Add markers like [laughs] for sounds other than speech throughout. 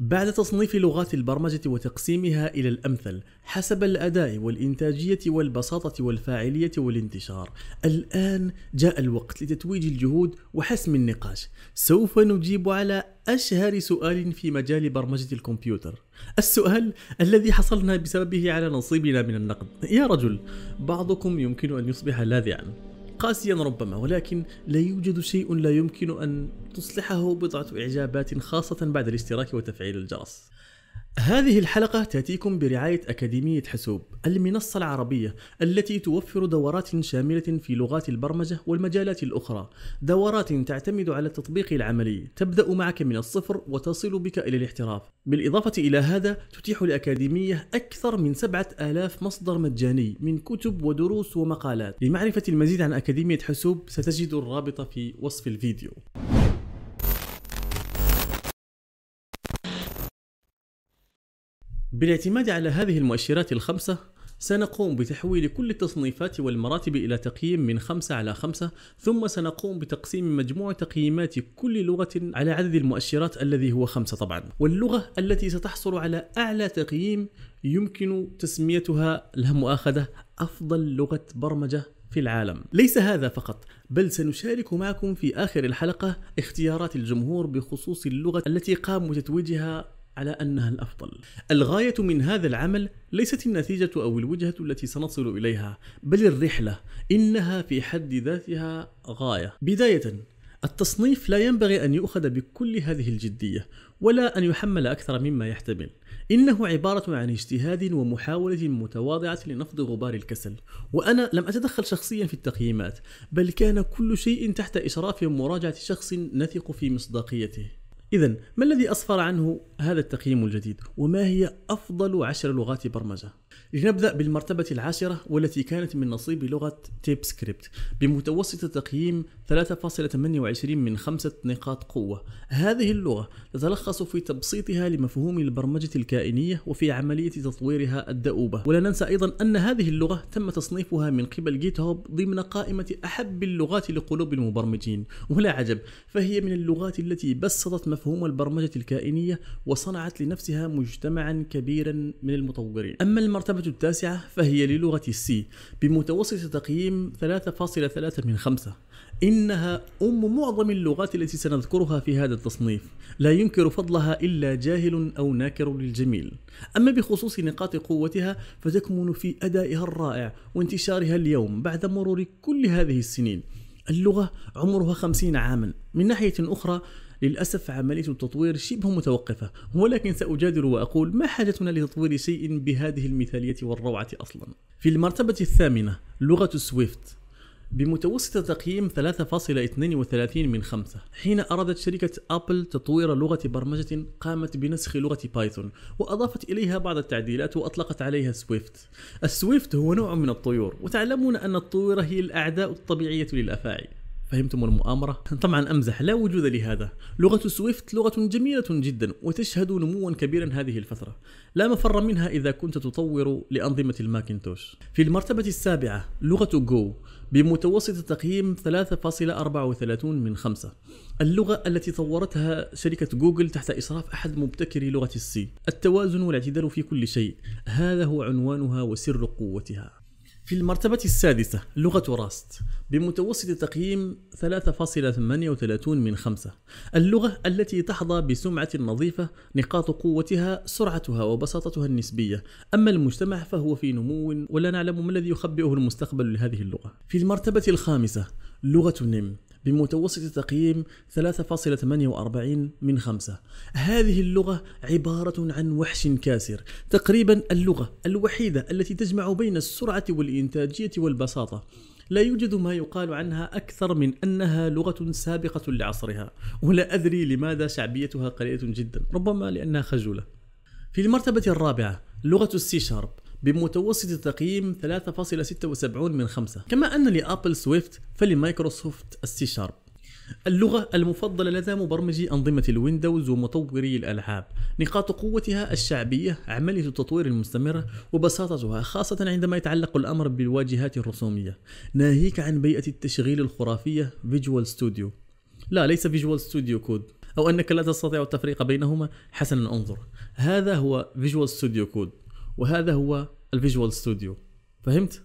بعد تصنيف لغات البرمجة وتقسيمها إلى الأمثل حسب الأداء والإنتاجية والبساطة والفاعلية والانتشار، الآن جاء الوقت لتتويج الجهود وحسم النقاش. سوف نجيب على أشهر سؤال في مجال برمجة الكمبيوتر. السؤال الذي حصلنا بسببه على نصيبنا من النقد. يا رجل، بعضكم يمكن أن يصبح لاذعا. قاسيا ربما ولكن لا يوجد شيء لا يمكن أن تصلحه بضعة إعجابات خاصة بعد الاشتراك وتفعيل الجرس هذه الحلقة تأتيكم برعاية أكاديمية حسوب المنصة العربية التي توفر دورات شاملة في لغات البرمجة والمجالات الأخرى دورات تعتمد على التطبيق العملي تبدأ معك من الصفر وتصل بك إلى الاحتراف بالإضافة إلى هذا تتيح الأكاديمية أكثر من 7000 مصدر مجاني من كتب ودروس ومقالات لمعرفة المزيد عن أكاديمية حسوب ستجد الرابط في وصف الفيديو بالاعتماد على هذه المؤشرات الخمسة سنقوم بتحويل كل التصنيفات والمراتب إلى تقييم من 5 على 5 ثم سنقوم بتقسيم مجموع تقييمات كل لغة على عدد المؤشرات الذي هو 5 طبعا واللغة التي ستحصل على أعلى تقييم يمكن تسميتها لا مؤاخذة أفضل لغة برمجة في العالم ليس هذا فقط بل سنشارك معكم في آخر الحلقة اختيارات الجمهور بخصوص اللغة التي قاموا بتتويجها على انها الافضل. الغايه من هذا العمل ليست النتيجه او الوجهه التي سنصل اليها، بل الرحله، انها في حد ذاتها غايه. بدايه التصنيف لا ينبغي ان يؤخذ بكل هذه الجديه، ولا ان يحمل اكثر مما يحتمل. انه عباره عن اجتهاد ومحاوله متواضعه لنفض غبار الكسل، وانا لم اتدخل شخصيا في التقييمات، بل كان كل شيء تحت اشراف مراجعه شخص نثق في مصداقيته. إذا ما الذي أسفر عنه هذا التقييم الجديد؟ وما هي أفضل عشر لغات برمجة؟ لنبدأ بالمرتبة العاشرة والتي كانت من نصيب لغة تيب سكريبت بمتوسط تقييم 3.28 من خمسة نقاط قوة هذه اللغة تتلخص في تبسيطها لمفهوم البرمجة الكائنية وفي عملية تطويرها الدؤوبة ولا ننسى أيضا أن هذه اللغة تم تصنيفها من قبل جيت هوب ضمن قائمة أحب اللغات لقلوب المبرمجين ولا عجب فهي من اللغات التي بسطت مفهوم البرمجة الكائنية وصنعت لنفسها مجتمعا كبيرا من المطورين أما المرتبة التاسعة فهي للغة السي بمتوسط تقييم 3.3 من 5 إنها أم معظم اللغات التي سنذكرها في هذا التصنيف لا ينكر فضلها إلا جاهل أو ناكر للجميل أما بخصوص نقاط قوتها فتكمن في أدائها الرائع وانتشارها اليوم بعد مرور كل هذه السنين اللغة عمرها خمسين عاما من ناحية أخرى للأسف عملية التطوير شبه متوقفة ولكن سأجادل وأقول ما حاجتنا لتطوير شيء بهذه المثالية والروعة أصلا في المرتبة الثامنة لغة سويفت بمتوسط تقييم 3.32 من 5 حين أرادت شركة أبل تطوير لغة برمجة قامت بنسخ لغة بايثون وأضافت إليها بعض التعديلات وأطلقت عليها سويفت السويفت هو نوع من الطيور وتعلمون أن الطيور هي الأعداء الطبيعية للأفاعي فهمتم المؤامرة؟ طبعا أمزح لا وجود لهذا لغة سويفت لغة جميلة جدا وتشهد نموا كبيرا هذه الفترة لا مفر منها إذا كنت تطور لأنظمة الماكنتوش في المرتبة السابعة لغة جو بمتوسط تقييم 3.34 من 5 اللغة التي طورتها شركة جوجل تحت إسراف أحد مبتكري لغة السي التوازن والاعتدال في كل شيء هذا هو عنوانها وسر قوتها في المرتبة السادسة لغة راست بمتوسط تقييم 3.38 من 5 اللغة التي تحظى بسمعة نظيفة نقاط قوتها سرعتها وبساطتها النسبية أما المجتمع فهو في نمو ولا نعلم ما الذي يخبئه المستقبل لهذه اللغة في المرتبة الخامسة لغة نيم بمتوسط تقييم 3.48 من 5 هذه اللغة عبارة عن وحش كاسر تقريبا اللغة الوحيدة التي تجمع بين السرعة والإنتاجية والبساطة لا يوجد ما يقال عنها أكثر من أنها لغة سابقة لعصرها ولا أدري لماذا شعبيتها قليلة جدا ربما لأنها خجولة في المرتبة الرابعة لغة السي شارب بمتوسط تقييم 3.76 من 5 كما أن لأبل سويفت فلمايكروسوفت السي شارب اللغة المفضلة لدى مبرمجي أنظمة الويندوز ومطوري الألعاب نقاط قوتها الشعبية عملية التطوير المستمرة وبساطتها خاصة عندما يتعلق الأمر بالواجهات الرسومية ناهيك عن بيئة التشغيل الخرافية فيجوال ستوديو لا ليس فيجوال ستوديو كود أو أنك لا تستطيع التفريق بينهما حسنا انظر هذا هو فيجوال ستوديو كود وهذا هو الفيجوال ستوديو فهمت؟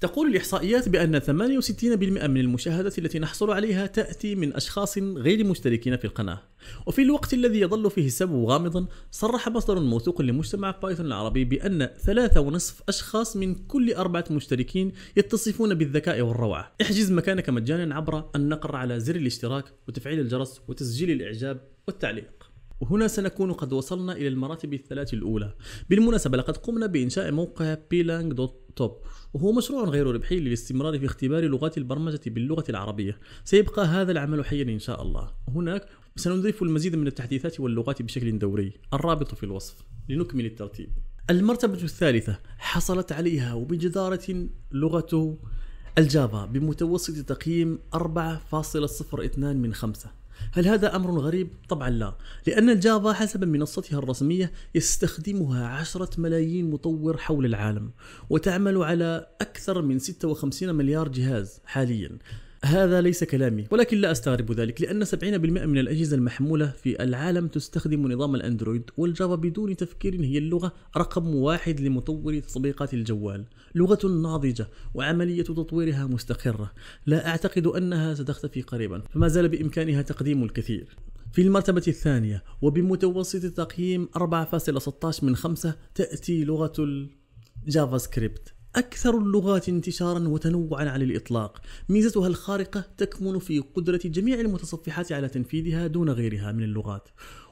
تقول الإحصائيات بأن 68% من المشاهدات التي نحصل عليها تأتي من أشخاص غير مشتركين في القناة وفي الوقت الذي يظل فيه السبب غامضا صرح مصدر موثوق لمجتمع بايثون العربي بأن ثلاثة ونصف أشخاص من كل أربعة مشتركين يتصفون بالذكاء والروعة احجز مكانك مجانا عبر النقر على زر الاشتراك وتفعيل الجرس وتسجيل الإعجاب والتعليق وهنا سنكون قد وصلنا إلى المراتب الثلاث الأولى بالمناسبة لقد قمنا بإنشاء موقع بيلانج دوت توب وهو مشروع غير ربحي للاستمرار في اختبار لغات البرمجة باللغة العربية سيبقى هذا العمل حيا إن شاء الله هناك سنضيف المزيد من التحديثات واللغات بشكل دوري الرابط في الوصف لنكمل الترتيب المرتبة الثالثة حصلت عليها وبجدارة لغة الجافا بمتوسط تقييم 4.02 من 5 هل هذا أمر غريب؟ طبعا لا لأن الجافا حسب منصتها الرسمية يستخدمها عشرة ملايين مطور حول العالم وتعمل على أكثر من 56 مليار جهاز حاليا هذا ليس كلامي ولكن لا أستغرب ذلك لأن 70% من الأجهزة المحمولة في العالم تستخدم نظام الأندرويد والجافا بدون تفكير هي اللغة رقم واحد لمطوري تطبيقات الجوال لغة ناضجة وعملية تطويرها مستقرة لا أعتقد أنها ستختفي قريبا فما زال بإمكانها تقديم الكثير في المرتبة الثانية وبمتوسط تقييم 4.16 من 5 تأتي لغة الجافا سكريبت أكثر اللغات انتشارا وتنوعا على الإطلاق ميزتها الخارقة تكمن في قدرة جميع المتصفحات على تنفيذها دون غيرها من اللغات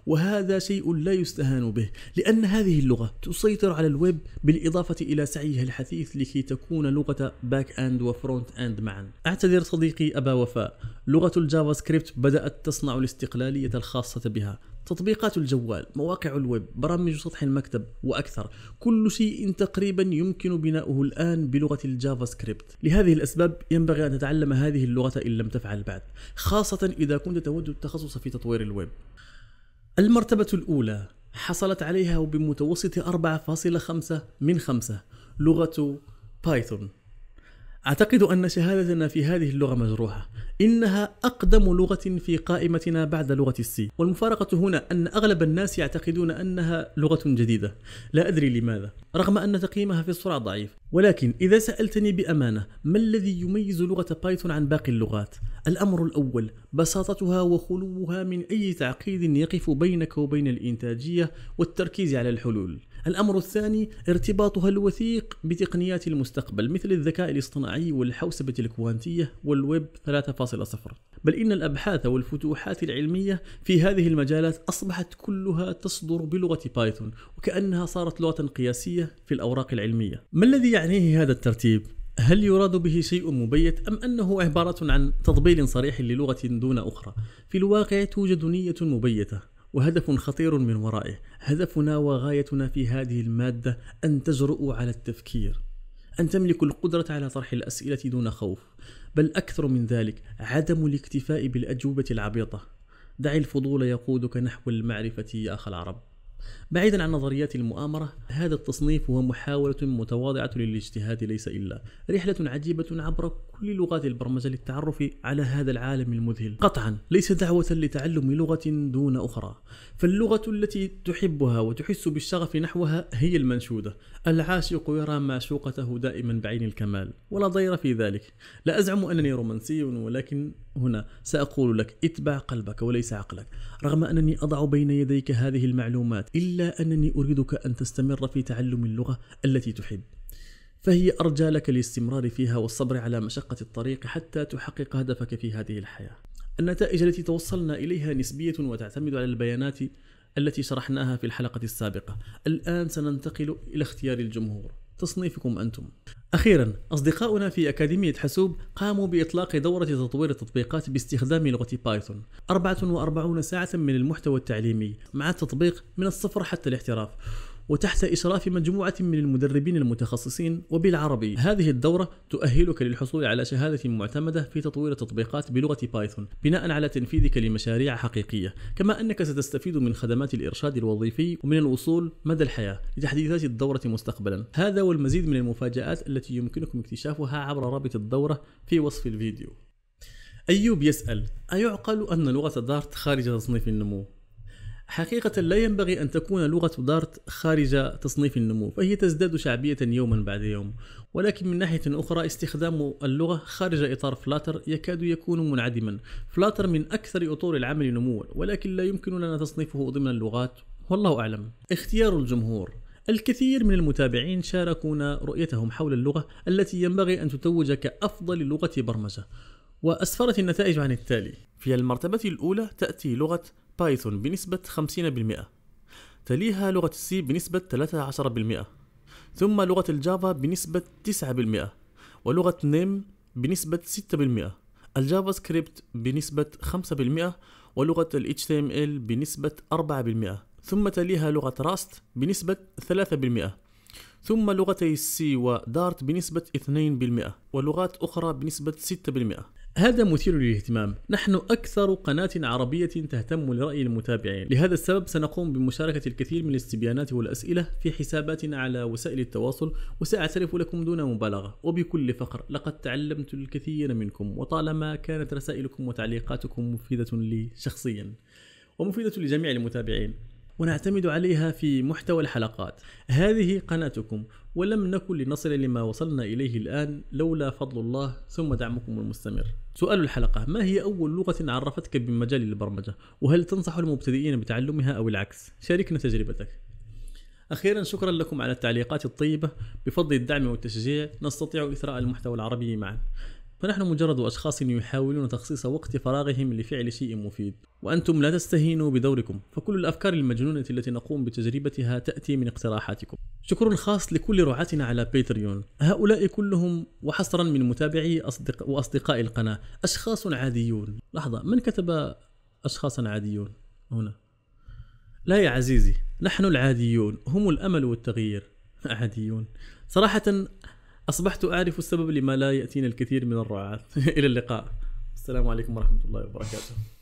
وهذا شيء لا يستهان به لأن هذه اللغة تسيطر على الويب بالإضافة إلى سعيها الحثيث لكي تكون لغة باك أند وفرونت أند معا أعتذر صديقي أبا وفاء لغة الجافا سكريبت بدأت تصنع الاستقلالية الخاصة بها تطبيقات الجوال مواقع الويب برامج سطح المكتب وأكثر كل شيء تقريبا يمكن بناؤه الآن بلغة الجافا سكريبت لهذه الأسباب ينبغي أن تتعلم هذه اللغة إن لم تفعل بعد خاصة إذا كنت تود التخصص في تطوير الويب المرتبة الأولى حصلت عليها بمتوسط 4.5 من 5 لغة بايثون أعتقد أن شهادتنا في هذه اللغة مجروحة إنها أقدم لغة في قائمتنا بعد لغة السي والمفارقة هنا أن أغلب الناس يعتقدون أنها لغة جديدة لا أدري لماذا رغم أن تقييمها في السرعة ضعيف ولكن إذا سألتني بأمانة ما الذي يميز لغة بايثون عن باقي اللغات؟ الأمر الأول بساطتها وخلوها من أي تعقيد يقف بينك وبين الإنتاجية والتركيز على الحلول الأمر الثاني ارتباطها الوثيق بتقنيات المستقبل مثل الذكاء الاصطناعي والحوسبة الكوانتية والويب 3.0 بل إن الأبحاث والفتوحات العلمية في هذه المجالات أصبحت كلها تصدر بلغة بايثون وكأنها صارت لغة قياسية في الأوراق العلمية ما الذي يعنيه هذا الترتيب؟ هل يراد به شيء مبيت أم أنه عبارة عن تطبيل صريح للغة دون أخرى؟ في الواقع توجد نية مبيتة وهدف خطير من ورائه هدفنا وغايتنا في هذه الماده ان تجرؤوا على التفكير ان تملكوا القدره على طرح الاسئله دون خوف بل اكثر من ذلك عدم الاكتفاء بالاجوبه العبيطه دع الفضول يقودك نحو المعرفه يا اخ العرب بعيدا عن نظريات المؤامرة هذا التصنيف هو محاولة متواضعة للاجتهاد ليس إلا رحلة عجيبة عبر كل لغات البرمجة للتعرف على هذا العالم المذهل قطعا ليس دعوة لتعلم لغة دون أخرى فاللغة التي تحبها وتحس بالشغف نحوها هي المنشودة العاشق يرى معشوقته دائما بعين الكمال ولا ضير في ذلك لا أزعم أنني رومانسي ولكن هنا سأقول لك اتبع قلبك وليس عقلك رغم أنني أضع بين يديك هذه المعلومات إلا أنني أريدك أن تستمر في تعلم اللغة التي تحب فهي أرجى لك الاستمرار فيها والصبر على مشقة الطريق حتى تحقق هدفك في هذه الحياة النتائج التي توصلنا إليها نسبية وتعتمد على البيانات التي شرحناها في الحلقة السابقة الآن سننتقل إلى اختيار الجمهور تصنيفكم أنتم أخيرا أصدقاؤنا في أكاديمية حاسوب قاموا بإطلاق دورة تطوير التطبيقات باستخدام لغة بايثون 44 ساعة من المحتوى التعليمي مع التطبيق من الصفر حتى الاحتراف وتحت إشراف مجموعة من المدربين المتخصصين وبالعربي هذه الدورة تؤهلك للحصول على شهادة معتمدة في تطوير تطبيقات بلغة بايثون بناء على تنفيذك لمشاريع حقيقية كما أنك ستستفيد من خدمات الإرشاد الوظيفي ومن الوصول مدى الحياة لتحديثات الدورة مستقبلا هذا والمزيد من المفاجآت التي يمكنكم اكتشافها عبر رابط الدورة في وصف الفيديو أيوب يسأل أيعقل أن لغة دارت خارج تصنيف النمو حقيقة لا ينبغي أن تكون لغة دارت خارج تصنيف النمو فهي تزداد شعبية يوما بعد يوم ولكن من ناحية أخرى استخدام اللغة خارج إطار فلاتر يكاد يكون منعدما فلاتر من أكثر أطور العمل نموا ولكن لا يمكن لنا تصنيفه ضمن اللغات والله أعلم اختيار الجمهور الكثير من المتابعين شاركونا رؤيتهم حول اللغة التي ينبغي أن تتوج كأفضل لغة برمجة وأسفرت النتائج عن التالي في المرتبة الأولى تأتي لغة بايثون بنسبة 50% تليها لغة السي بنسبة 13% ثم لغة الجافا بنسبة 9% ولغة نيم بنسبة 6% الجافا سكريبت بنسبة 5% ولغة ال HTML بنسبة 4% ثم تليها لغة راست بنسبة 3% ثم لغتي السي ودارت بنسبة 2% ولغات أخرى بنسبة 6% هذا مثير للاهتمام نحن أكثر قناة عربية تهتم لرأي المتابعين لهذا السبب سنقوم بمشاركة الكثير من الاستبيانات والأسئلة في حساباتنا على وسائل التواصل وسأعترف لكم دون مبالغة وبكل فخر لقد تعلمت الكثير منكم وطالما كانت رسائلكم وتعليقاتكم مفيدة لي شخصيا ومفيدة لجميع المتابعين ونعتمد عليها في محتوى الحلقات هذه قناتكم ولم نكن لنصل لما وصلنا إليه الآن لولا فضل الله ثم دعمكم المستمر سؤال الحلقة ما هي أول لغة عرفتك بمجال البرمجة وهل تنصح المبتدئين بتعلمها أو العكس شاركنا تجربتك أخيرا شكرا لكم على التعليقات الطيبة بفضل الدعم والتشجيع نستطيع إثراء المحتوى العربي معا فنحن مجرد أشخاص يحاولون تخصيص وقت فراغهم لفعل شيء مفيد وأنتم لا تستهينوا بدوركم فكل الأفكار المجنونة التي نقوم بتجربتها تأتي من اقتراحاتكم شكر خاص لكل رعاتنا على باتريون هؤلاء كلهم وحصرا من متابعي أصدق وأصدقاء القناة أشخاص عاديون لحظة من كتب أشخاصا عاديون هنا لا يا عزيزي نحن العاديون هم الأمل والتغيير عاديون صراحة أصبحت أعرف السبب لما لا يأتينا الكثير من الرعاة [laughs] إلى اللقاء السلام عليكم ورحمة الله وبركاته